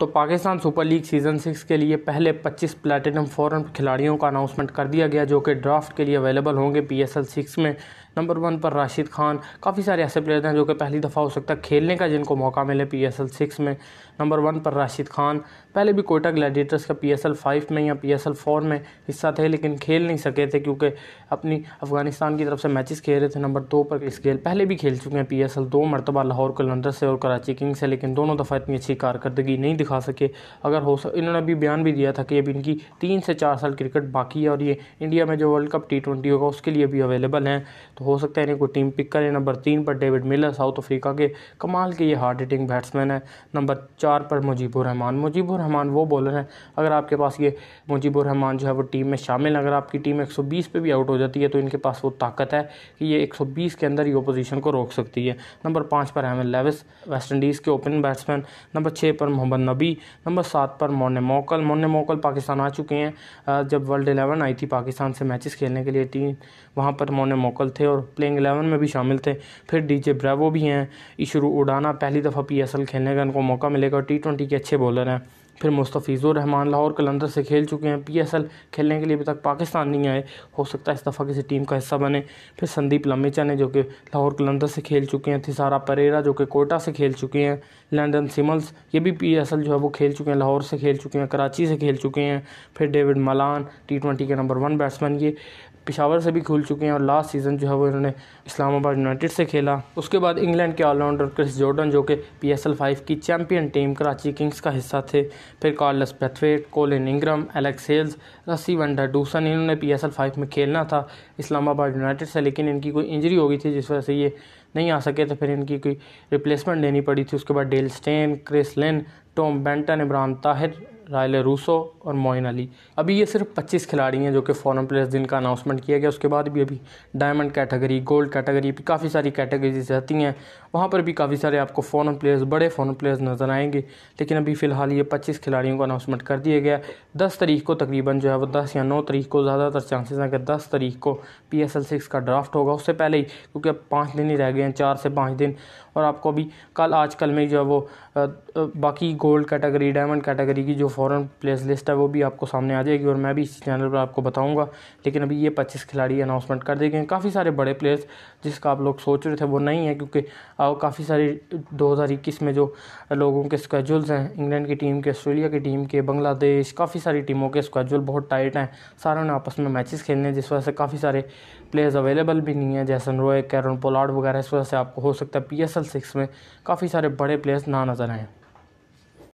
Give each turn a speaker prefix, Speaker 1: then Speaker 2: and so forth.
Speaker 1: तो Pakistan super league season six के लिए पहले 25 प्लेटिनम फॉरन खिलाड़ियों का अनाउंसमेंट कर दिया गया जो कि ड्राफ्ट के लिए अवेलेबल होंगे पी एस सिक्स में नंबर वन पर राशिद खान काफ़ी सारे ऐसे प्लेयर हैं जो कि पहली दफ़ा हो सकता है खेलने का जिनको मौका मिले पी एस एल सिक्स में नंबर वन पर राशिद खान पहले भी कोयटा ग्लैडिएटर्स का पी एस एल फाइव में या पी एस एल फोर में हिस्सा थे लेकिन खेल नहीं सके थे क्योंकि अपनी अफगानिस्तान की तरफ से मैचेस खेल रहे थे नंबर दो पर इस गेल पहले भी खेल चुके हैं पी एस एल दो मरतबा लाहौर को लंदर से और कराची किंग से लेकिन दोनों दफ़ा इतनी अच्छी कारकर्दगी नहीं दिखा सके अगर हो सक इन्होंने अभी बयान भी दिया था कि अभी इनकी तीन से चार साल क्रिकेट बाकी है और ये इंडिया में जो वर्ल्ड कप टी ट्वेंटी होगा उसके लिए भी अवेलेबल हैं तो हो सकता है इन्हें कोई टीम पिक करे नंबर तीन पर डेविड मिलर साउथ अफ्रीका के कमाल के ये हार्ड हिटिंग बैट्समैन है नंबर चार पर मुजीबुर रहमान मुजीबुर रहमान वो बॉलर हैं अगर आपके पास ये मुजीबुर रहमान जो है वो टीम में शामिल अगर आपकी टीम एक सौ भी आउट हो जाती है तो इनके पास वो ताकत है कि ये एक के अंदर ही अपोजिशन को रोक सकती है नंबर पाँच पर अहमद लेविस वेस्ट इंडीज़ के ओपन बैट्समैन नंबर छः पर मोहम्मद नबी नंबर सात पर मोन मोकल मोन मोकल पाकिस्तान आ चुके हैं जब वर्ल्ड एलेवन आई थी पाकिस्तान से मैचेस खेलने के लिए टीम वहाँ पर मोन मोकल थे और और प्लेइंग एलेवन में भी शामिल थे फिर डीजे ब्रावो भी हैं इशरू उडाना पहली दफ़ा पीएसएल खेलने का इनको मौका मिलेगा टी ट्वेंटी के अच्छे बॉलर हैं फिर रहमान लाहौर कलंदर से खेल चुके हैं पीएसएल खेलने के लिए अभी तक पाकिस्तान नहीं आए हो सकता है इस दफ़ा किसी टीम का हिस्सा बने फिर संदीप लमेचा ने जो कि लाहौर कलंदर से खेल चुके हैं थिसारा परेरा जो कि कोटा से खेल चुके हैं लंदन सिमल्स ये भी पी एस एल जो है वो खेल चुके हैं लाहौर से खेल चुके हैं कराची से खेल चुके हैं फिर डेविड मलान टी ट्वेंटी के नंबर वन बैट्समैन ये पिशावर से भी खुल चुके हैं और लास्ट सीज़न जो है वो इन्होंने इस्लामाबाद यूनाइटेड से खेला उसके बाद इंग्लैंड के ऑलराउंडर क्रिस जॉर्डन जो कि पी एस एल फाइव की चैम्पियन टीम कराची किंग्स का हिस्सा थे फिर Carlos Brathwaite Colin Ingram Alex Hales Rassie van der Dussen इन्होंने पी एस एल फाइव में खेलना था इस्लामाबाद यूनाइटेड से लेकिन इनकी कोई इंजरी हो गई थी जिस वजह से ये नहीं आ सके तो फिर इनकी कोई रिप्लेसमेंट लेनी पड़ी थी उसके बाद Dale Steyn Chris Lynn Tom Banton Ibrahim Tahir Rilee Rossouw और मोइन अली अभी ये सिर्फ 25 खिलाड़ी हैं जो कि फॉरन प्लेयर्स दिन का अनाउंसमेंट किया गया उसके बाद भी अभी डायमंड कैटेगरी गोल्ड कैटेगरी भी काफ़ी सारी कैटेगरीज रहती हैं वहाँ पर भी काफ़ी सारे आपको फॉरन प्लेयर्स बड़े फॉरन प्लेयर्स नज़र आएंगे लेकिन अभी फ़िलहाल ये पच्चीस खिलाड़ियों को अनाउंसमेंट कर दिया गया दस तारीख को तकरीबन जो है वो दस या नौ तारीख को ज़्यादातर चांसेस हैं कि दस तारीख को पी एस एल सिक्स का ड्राफ्ट होगा उससे पहले ही क्योंकि अब पाँच दिन ही रह गए हैं चार से पाँच दिन और आपको अभी कल आज कल में जो है वो बाकी गोल्ड कैटेगरी डायमंड कैटेगरी की जो फ़ौरन प्लेस लिस्ट है वो भी आपको सामने आ जाएगी और मैं भी इस चैनल पर आपको बताऊंगा लेकिन अभी ये पच्चीस खिलाड़ी अनाउंसमेंट कर देंगे गए हैं काफ़ी सारे बड़े प्लेयर्स जिसका आप लोग सोच रहे थे वो नहीं है क्योंकि काफ़ी सारे 2021 में जो लोगों के स्कैजुल्स हैं इंग्लैंड की टीम के ऑस्ट्रेलिया की टीम के बांग्लादेश काफ़ी सारी टीमों के स्कैजुल बहुत टाइट हैं सारों ने आपस में मैचेस खेलने हैं जिस वजह से काफ़ी सारे प्लेयर्स अवेलेबल भी नहीं हैं जैसन रोय कैरन पोलाड वगैरह इस वजह से आपको हो सकता है पी एस में काफ़ी सारे बड़े प्लेयर्स ना नज़र आएँ